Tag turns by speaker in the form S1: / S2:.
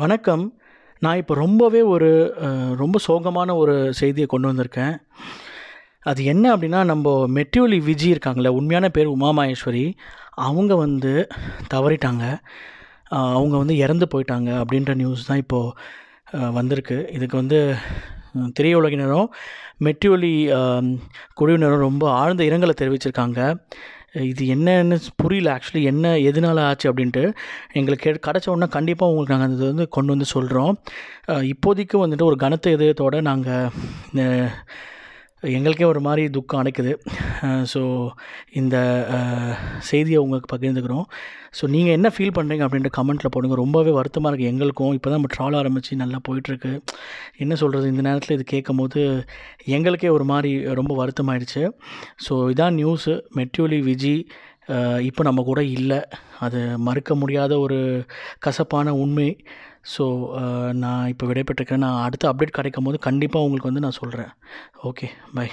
S1: வணக்கம் நான் இப்போ ரொம்பவே ஒரு ரொம்ப சோகமான ஒரு செய்தியை கொண்டு வந்திருக்கேன் அது என்ன அப்படின்னா நம்ம மெட்ரியூலி விஜி இருக்காங்களே உண்மையான பேர் உமாமாயேஸ்வரி அவங்க வந்து தவறிட்டாங்க அவங்க வந்து இறந்து போயிட்டாங்க அப்படின்ற நியூஸ் தான் இப்போது வந்திருக்கு இதுக்கு வந்து திரையுலகினரும் மெட்டியோலி குழுவினரும் ரொம்ப ஆழ்ந்த இரங்கலை தெரிவிச்சிருக்காங்க இது என்னன்னு புரியல ஆக்சுவலி என்ன எதனால ஆச்சு அப்படின்ட்டு எங்களுக்கு கிடச்ச உடனே கண்டிப்பாக உங்களுக்கு நாங்கள் அது வந்து கொண்டு வந்து சொல்கிறோம் இப்போதைக்கு வந்துட்டு ஒரு கனத்த இதயத்தோடு நாங்கள் எங்களுக்கே ஒரு மாதிரி துக்கம் அடைக்குது ஸோ இந்த செய்தியை உங்களுக்கு பகிர்ந்துக்கிறோம் ஸோ நீங்கள் என்ன ஃபீல் பண்ணுறீங்க அப்படின்ற கமெண்ட்டில் போடுங்க ரொம்பவே வருத்தமாக இருக்குது எங்களுக்கும் இப்போ தான் நம்ம ட்ரால் ஆரம்பித்து நல்லா போயிட்டுருக்கு என்ன சொல்கிறது இந்த நேரத்தில் இது கேட்கும் போது எங்களுக்கே ஒரு மாதிரி ரொம்ப வருத்தமாயிடுச்சு ஸோ இதான் நியூஸு மெட்யூலி விஜி இப்போ நம்ம கூட இல்லை அது மறுக்க முடியாத ஒரு கசப்பான உண்மை ஸோ நான் இப்போ விடைபெற்றிருக்கிறேன் நான் அடுத்த அப்டேட் கிடைக்கும் போது கண்டிப்பாக உங்களுக்கு வந்து நான் சொல்கிறேன் ஓகே பை